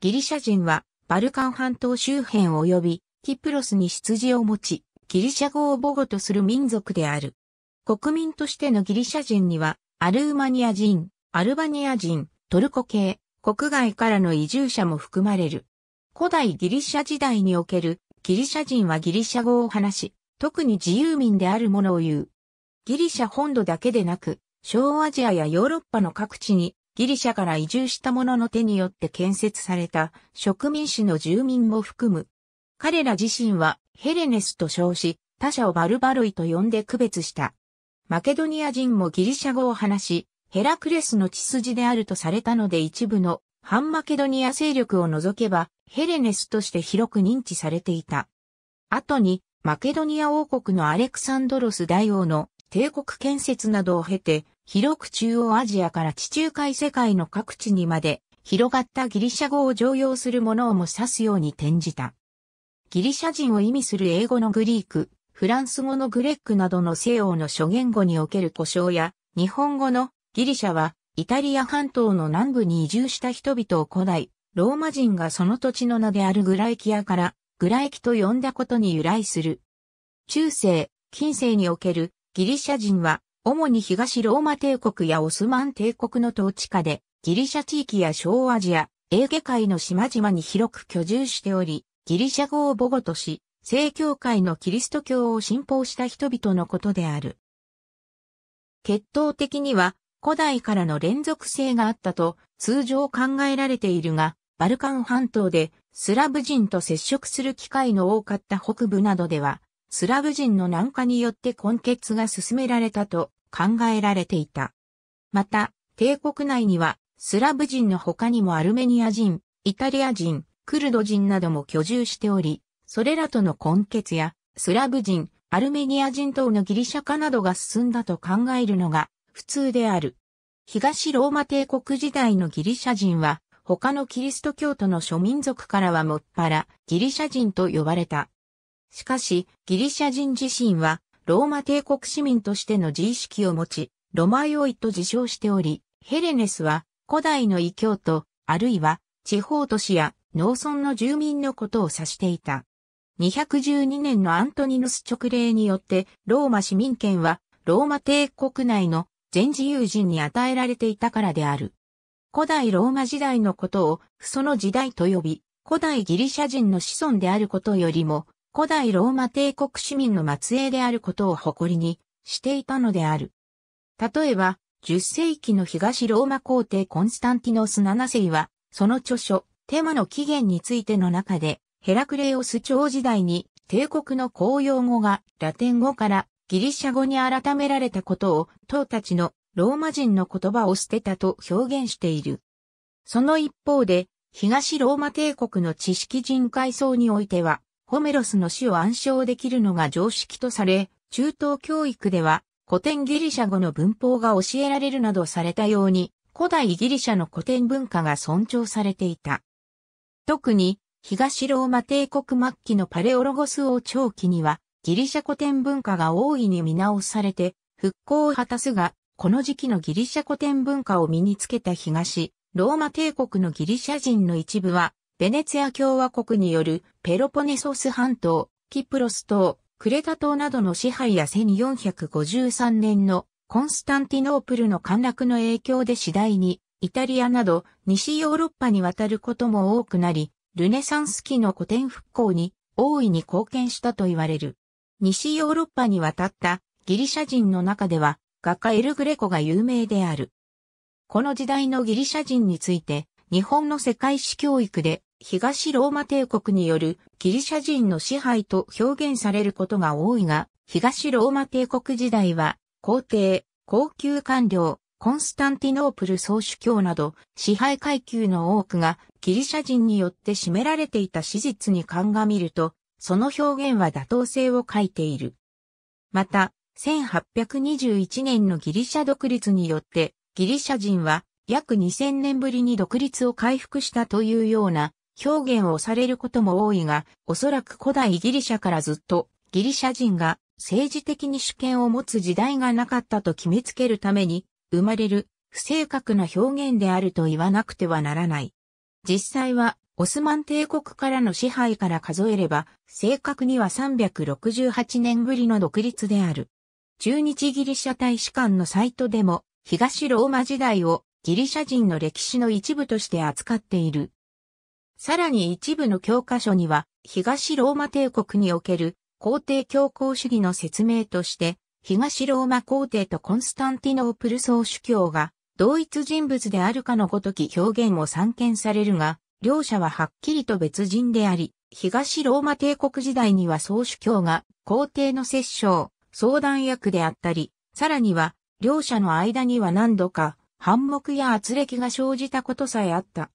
ギリシャ人はバルカン半島周辺及びキプロスに羊を持ち、ギリシャ語を母語とする民族である。国民としてのギリシャ人には、アルーマニア人、アルバニア人、トルコ系、国外からの移住者も含まれる。古代ギリシャ時代におけるギリシャ人はギリシャ語を話し、特に自由民であるものを言う。ギリシャ本土だけでなく、小アジアやヨーロッパの各地にギリシャから移住した者の手によって建設された植民地の住民も含む。彼ら自身はヘレネスと称し、他者をバルバロイと呼んで区別した。マケドニア人もギリシャ語を話し、ヘラクレスの血筋であるとされたので一部の反マケドニア勢力を除けばヘレネスとして広く認知されていた。後にマケドニア王国のアレクサンドロス大王の帝国建設などを経て広く中央アジアから地中海世界の各地にまで広がったギリシャ語を常用するものをも指すように転じた。ギリシャ人を意味する英語のグリーク、フランス語のグレックなどの西欧の諸言語における故障や、日本語のギリシャはイタリア半島の南部に移住した人々を古代、ローマ人がその土地の名であるグライキアからグライキと呼んだことに由来する。中世、近世におけるギリシャ人は主に東ローマ帝国やオスマン帝国の統治下で、ギリシャ地域や小アジア、エーゲ海の島々に広く居住しており、ギリシャ語を母語とし、正教会のキリスト教を信奉した人々のことである。血統的には古代からの連続性があったと通常考えられているが、バルカン半島でスラブ人と接触する機会の多かった北部などでは、スラブ人の南下によって根血が進められたと考えられていた。また、帝国内には、スラブ人の他にもアルメニア人、イタリア人、クルド人なども居住しており、それらとの根結や、スラブ人、アルメニア人等のギリシャ化などが進んだと考えるのが普通である。東ローマ帝国時代のギリシャ人は、他のキリスト教徒の諸民族からはもっぱらギリシャ人と呼ばれた。しかし、ギリシャ人自身はローマ帝国市民としての自意識を持ち、ロマイオイと自称しており、ヘレネスは古代の異教徒、あるいは地方都市や農村の住民のことを指していた。212年のアントニヌス直令によってローマ市民権はローマ帝国内の全自由人に与えられていたからである。古代ローマ時代のことをその時代と呼び、古代ギリシャ人の子孫であることよりも古代ローマ帝国市民の末裔であることを誇りにしていたのである。例えば、10世紀の東ローマ皇帝コンスタンティノス7世は、その著書、テマの起源についての中で、ヘラクレオス朝時代に帝国の公用語がラテン語からギリシャ語に改められたことを、党たちのローマ人の言葉を捨てたと表現している。その一方で、東ローマ帝国の知識人階層においては、ホメロスの死を暗唱できるのが常識とされ、中東教育では古典ギリシャ語の文法が教えられるなどされたように、古代ギリシャの古典文化が尊重されていた。特に、東ローマ帝国末期のパレオロゴス王長期には、ギリシャ古典文化が大いに見直されて、復興を果たすが、この時期のギリシャ古典文化を身につけた東、ローマ帝国のギリシャ人の一部は、ベネツィア共和国によるペロポネソス半島、キプロス島、クレタ島などの支配や1453年のコンスタンティノープルの陥落の影響で次第にイタリアなど西ヨーロッパに渡ることも多くなり、ルネサンス期の古典復興に大いに貢献したと言われる。西ヨーロッパに渡ったギリシャ人の中では画家エルグレコが有名である。この時代のギリシャ人について日本の世界史教育で東ローマ帝国によるギリシャ人の支配と表現されることが多いが、東ローマ帝国時代は、皇帝、高級官僚、コンスタンティノープル総主教など、支配階級の多くがギリシャ人によって占められていた史実に鑑みると、その表現は妥当性を欠いている。また、1821年のギリシャ独立によって、ギリシャ人は約2000年ぶりに独立を回復したというような表現をされることも多いが、おそらく古代ギリシャからずっとギリシャ人が政治的に主権を持つ時代がなかったと決めつけるために生まれる不正確な表現であると言わなくてはならない。実際はオスマン帝国からの支配から数えれば正確には368年ぶりの独立である。中日ギリシャ大使館のサイトでも東ローマ時代をギリシャ人の歴史の一部として扱っているさらに一部の教科書には、東ローマ帝国における皇帝教皇主義の説明として、東ローマ皇帝とコンスタンティノープル総主教が同一人物であるかのごとき表現を散見されるが、両者ははっきりと別人であり、東ローマ帝国時代には総主教が皇帝の摂政、相談役であったり、さらには両者の間には何度か反目や圧力が生じたことさえあった。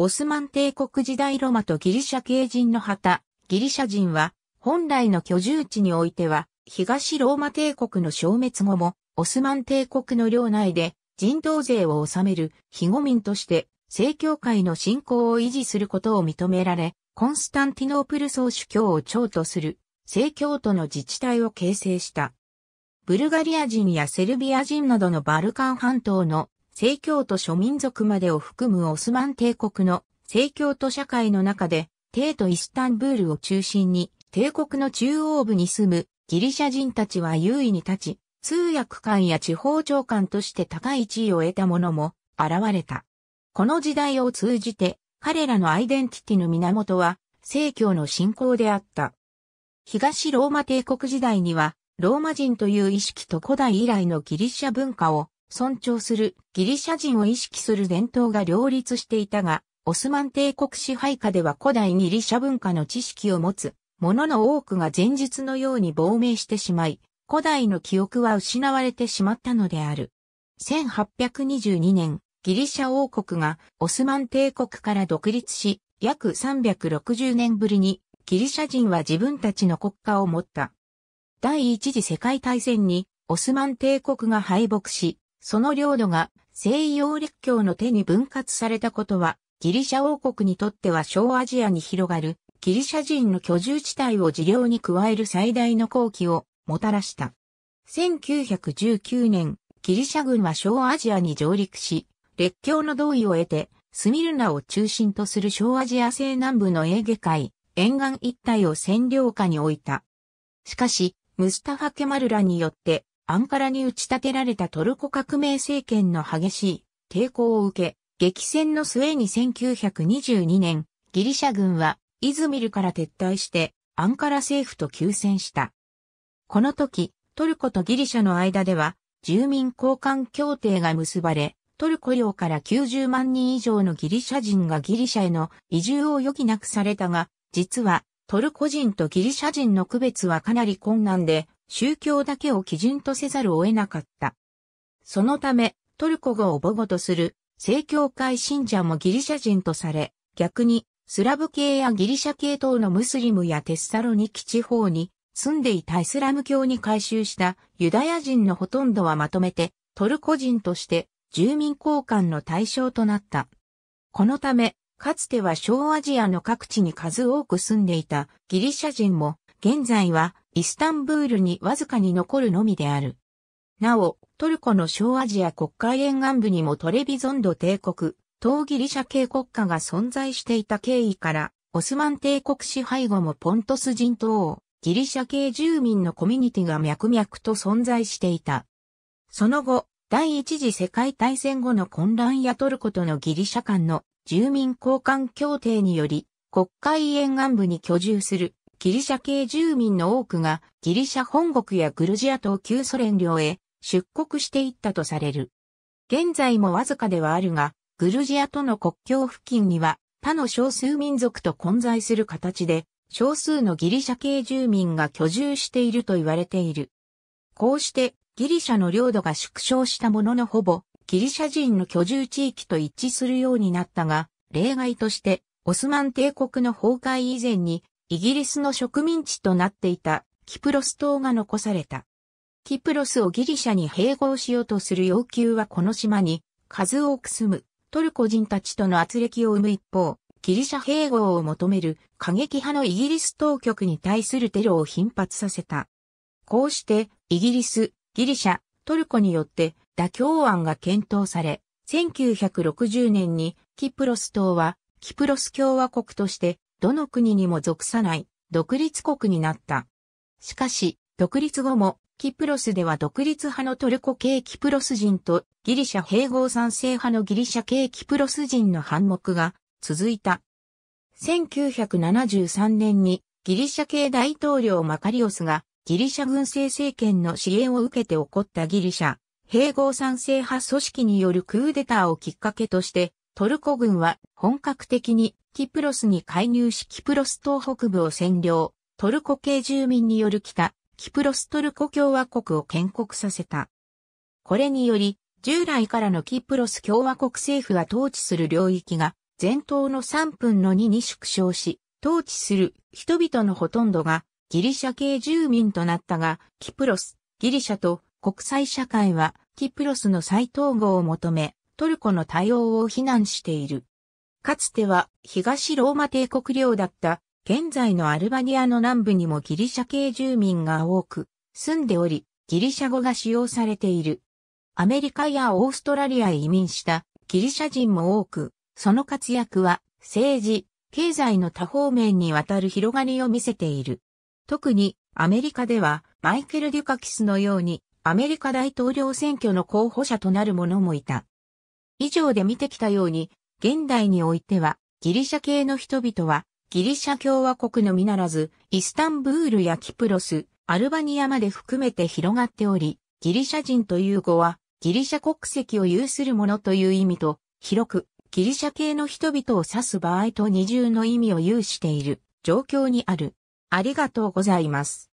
オスマン帝国時代ロマとギリシャ系人の旗、ギリシャ人は、本来の居住地においては、東ローマ帝国の消滅後も、オスマン帝国の領内で人道税を納める非護民として、正教会の信仰を維持することを認められ、コンスタンティノープル総主教を長とする、正教徒の自治体を形成した。ブルガリア人やセルビア人などのバルカン半島の正教徒諸民族までを含むオスマン帝国の正教徒社会の中で、帝都イスタンブールを中心に、帝国の中央部に住むギリシャ人たちは優位に立ち、通訳官や地方長官として高い地位を得た者も現れた。この時代を通じて、彼らのアイデンティティの源は、正教の信仰であった。東ローマ帝国時代には、ローマ人という意識と古代以来のギリシャ文化を尊重するギリシャ人を意識する伝統が両立していたが、オスマン帝国支配下では古代ギリシャ文化の知識を持つ者の多くが前述のように亡命してしまい、古代の記憶は失われてしまったのである。1822年、ギリシャ王国がオスマン帝国から独立し、約360年ぶりにギリシャ人は自分たちの国家を持った。第一次世界大戦にオスマン帝国が敗北し、その領土が西洋列強の手に分割されたことは、ギリシャ王国にとっては小アジアに広がるギリシャ人の居住地帯を事業に加える最大の好機をもたらした。1919年、ギリシャ軍は小アジアに上陸し、列強の同意を得て、スミルナを中心とする小アジア西南部のエーゲ海、沿岸一帯を占領下に置いた。しかし、ムスタファ・ケマルラによってアンカラに打ち立てられたトルコ革命政権の激しい抵抗を受け、激戦の末に1922年、ギリシャ軍はイズミルから撤退してアンカラ政府と休戦した。この時、トルコとギリシャの間では住民交換協定が結ばれ、トルコ領から90万人以上のギリシャ人がギリシャへの移住を余儀なくされたが、実はトルコ人とギリシャ人の区別はかなり困難で、宗教だけを基準とせざるを得なかった。そのため、トルコ語を母語とする正教会信者もギリシャ人とされ、逆にスラブ系やギリシャ系統のムスリムやテッサロニキ地方に住んでいたイスラム教に改宗したユダヤ人のほとんどはまとめてトルコ人として住民交換の対象となった。このため、かつては小アジアの各地に数多く住んでいたギリシャ人も現在はイスタンブールにわずかに残るのみである。なお、トルコの小アジア国会沿岸部にもトレビゾンド帝国、東ギリシャ系国家が存在していた経緯から、オスマン帝国支配後もポントス人等、ギリシャ系住民のコミュニティが脈々と存在していた。その後、第一次世界大戦後の混乱やトルコとのギリシャ間の住民交換協定により、国会沿岸部に居住するギリシャ系住民の多くがギリシャ本国やグルジア等旧ソ連領へ出国していったとされる。現在もわずかではあるが、グルジアとの国境付近には他の少数民族と混在する形で、少数のギリシャ系住民が居住していると言われている。こうしてギリシャの領土が縮小したもののほぼギリシャ人の居住地域と一致するようになったが、例外としてオスマン帝国の崩壊以前にイギリスの植民地となっていたキプロス島が残された。キプロスをギリシャに併合しようとする要求はこの島に数多く住むトルコ人たちとの圧力を生む一方、ギリシャ併合を求める過激派のイギリス当局に対するテロを頻発させた。こうしてイギリス、ギリシャ、トルコによって妥協案が検討され、1960年にキプロス島はキプロス共和国としてどの国にも属さない独立国になった。しかし、独立後も、キプロスでは独立派のトルコ系キプロス人とギリシャ併合賛成派のギリシャ系キプロス人の反目が続いた。1973年にギリシャ系大統領マカリオスがギリシャ軍政政権の支援を受けて起こったギリシャ併合賛成派組織によるクーデターをきっかけとしてトルコ軍は本格的にキプロスに介入しキプロス東北部を占領、トルコ系住民による北、キプロストルコ共和国を建国させた。これにより、従来からのキプロス共和国政府が統治する領域が、前頭の3分の2に縮小し、統治する人々のほとんどがギリシャ系住民となったが、キプロス、ギリシャと国際社会はキプロスの再統合を求め、トルコの対応を非難している。かつては東ローマ帝国領だった現在のアルバニアの南部にもギリシャ系住民が多く住んでおり、ギリシャ語が使用されている。アメリカやオーストラリアへ移民したギリシャ人も多く、その活躍は政治、経済の多方面にわたる広がりを見せている。特にアメリカではマイケル・デュカキスのようにアメリカ大統領選挙の候補者となる者もいた。以上で見てきたように、現代においては、ギリシャ系の人々は、ギリシャ共和国のみならず、イスタンブールやキプロス、アルバニアまで含めて広がっており、ギリシャ人という語は、ギリシャ国籍を有する者という意味と、広く、ギリシャ系の人々を指す場合と二重の意味を有している状況にある。ありがとうございます。